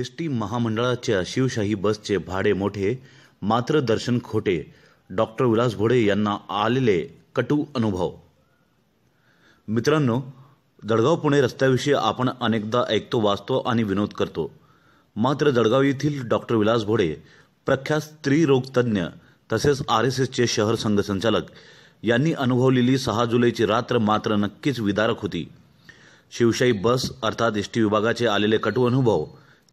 S T महामंडळाच्या शिवशाही बसचे भाडे मोठे मात्र दर्शन खोटे डॉक्टर विलास भोडे यांना आलेले कटू अनुभव मित्रांनो जळगाव पुणे रस्त्याविषयी आपण अनेकदा ऐकतो वाचतो आणि विनोद करतो मात्र जळगाव येथील डॉक्टर विलास भोडे प्रख्यात स्त्री तज्ज्ञ तसेच आर एस एसचे शहर संचालक यांनी अनुभवलेली सहा जुलैची रात्र मात्र नक्कीच विदारक होती शिवशाही बस अर्थात एस टी विभागाचे आलेले कटू अनुभव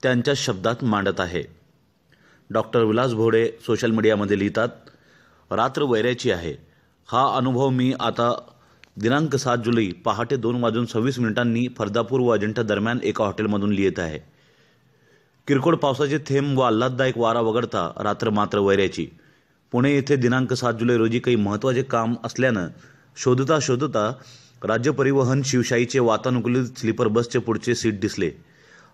त्यांच्या शब्दात मांडत आहे डॉक्टर विलास भोडे सोशल मीडियामध्ये लिहितात रात्र वैऱ्याची आहे हा अनुभव मी आता दिनांक सात जुलै पहाटे दोन वाजून सव्वीस मिनिटांनी फरदापूर व अजिंठा दरम्यान एका हॉटेलमधून लिहित आहे किरकोळ पावसाचे थेंब व आल्हाददायक वारा वगळता रात्र मात्र वैऱ्याची पुणे येथे दिनांक सात जुलै रोजी काही महत्त्वाचे काम असल्यानं शोधता शोधता राज्य परिवहन शिवशाहीचे वातानुकूलित स्लीपर बसचे पुढचे सीट दिसले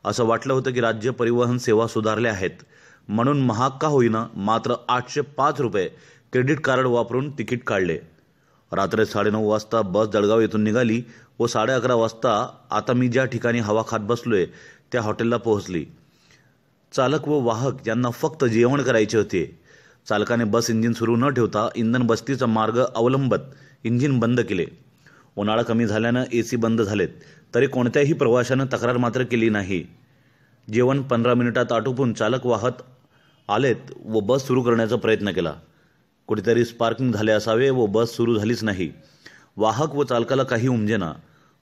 असं वाटलं होतं की राज्य परिवहन सेवा सुधारल्या आहेत म्हणून महाग का होईना मात्र आठशे पाच रुपये क्रेडिट कार्ड वापरून तिकीट काढले रात्र साडेनऊ वाजता बस जळगाव येथून निघाली व साडे अकरा वाजता आता मी ज्या ठिकाणी हवा खात बसलोय त्या हॉटेलला पोहोचली चालक व वाहक यांना फक्त जेवण करायचे होते चालकाने बस इंजिन सुरू न ठेवता इंधन बस्तीचा मार्ग अवलंबत इंजिन बंद केले उन्हाळा कमी झाल्यानं ए सी बंद झालेत तरी कोणत्याही प्रवाशानं तक्रार मात्र केली नाही जेवण पंधरा मिनिटात आटोपून चालक वाहत आलेत व बस सुरू करण्याचा प्रयत्न केला कुठेतरी स्पार्किंग झाले असावे व बस सुरू झालीच नाही वाहक व चालकाला काही उमजेना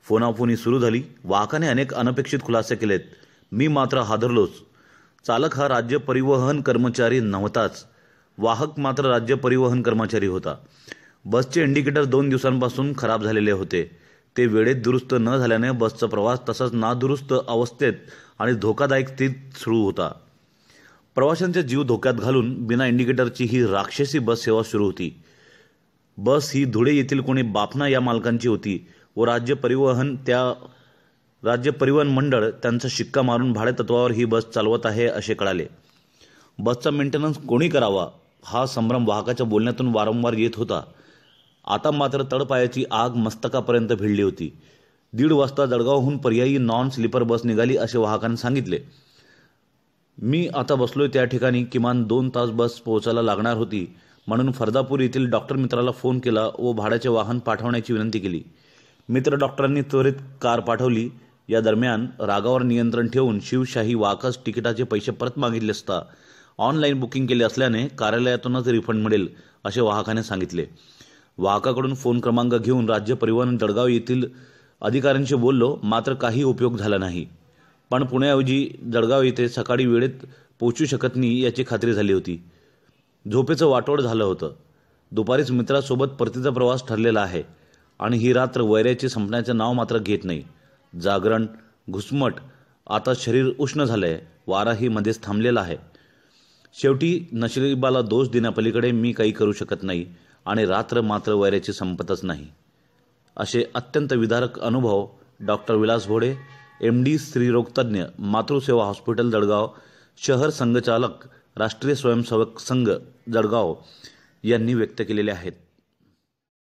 फोनाफोनी सुरू झाली वाहकाने अनेक अनपेक्षित खुलासे केलेत मी मात्र हादरलोच चालक हा राज्य परिवहन कर्मचारी नव्हताच वाहक मात्र राज्य परिवहन कर्मचारी होता बसचे इंडिकेटर दोन दिवसांपासून खराब झालेले होते ते वेळेत दुरुस्त न झाल्याने बसचा प्रवास तसाच नादुरुस्त अवस्थेत आणि धोकादायक स्थितीत सुरू होता प्रवाशांच्या जीव धोक्यात घालून बिना इंडिकेटरची ही राक्षसी बस सेवा सुरू होती बस ही धुळे येथील कोणी बापना या मालकांची होती व राज्य परिवहन त्या राज्य परिवहन मंडळ त्यांचा शिक्का मारून तत्वावर ही बस चालवत आहे असे कळाले बसचा मेंटेनन्स कोणी करावा हा संभ्रम वाहकाच्या बोलण्यातून वारंवार येत होता आता मात्र तडपायाची आग मस्तकापर्यंत भिडली होती दीड वाजता जळगावहून पर्यायी नॉन स्लीपर बस निघाली असे वाहकांनी सांगितले मी आता बसलोय त्या ठिकाणी किमान दोन तास बस पोहोचायला लागणार होती म्हणून फरदापूर येथील डॉक्टर मित्राला फोन केला व भाड्याचे वाहन पाठवण्याची विनंती केली मित्र डॉक्टरांनी त्वरित कार पाठवली या दरम्यान रागावर नियंत्रण ठेवून शिवशाही वाकस तिकिटाचे पैसे परत मागितले असता ऑनलाईन बुकिंग केले असल्याने कार्यालयातूनच रिफंड मिळेल असे वाहकाने सांगितले वाहकाकडून फोन क्रमांक घेऊन राज्य परिवहन दडगाव येथील अधिकाऱ्यांशी बोललो मात्र काही उपयोग झाला नाही पण पुण्याऐवजी दडगाव येथे सकाळी वेळेत पोचू शकत नाही याची खात्री झाली होती झोपेचं वाटोळ झालं होतं दुपारीच मित्रासोबत परतीचा प्रवास ठरलेला आहे आणि ही रात्र वैऱ्याची संपण्याचं नाव मात्र घेत नाही जागरण घुसमट आता शरीर उष्ण झालं आहे वाराही मध्येच थांबलेला आहे शेवटी नशिबाला दोष देण्यापलीकडे मी काही करू शकत नाही आणि रात्र मात्र वैराची संपतच नाही असे अत्यंत विदारक अनुभव doctor Vilas Bhode M D स्त्रीरोगतज्ञ मातृसेवा हॉस्पिटल जळगाव शहर संघचालक राष्ट्रीय स्वयंसेवक संघ जळगाव यांनी व्यक्त केलेले आहेत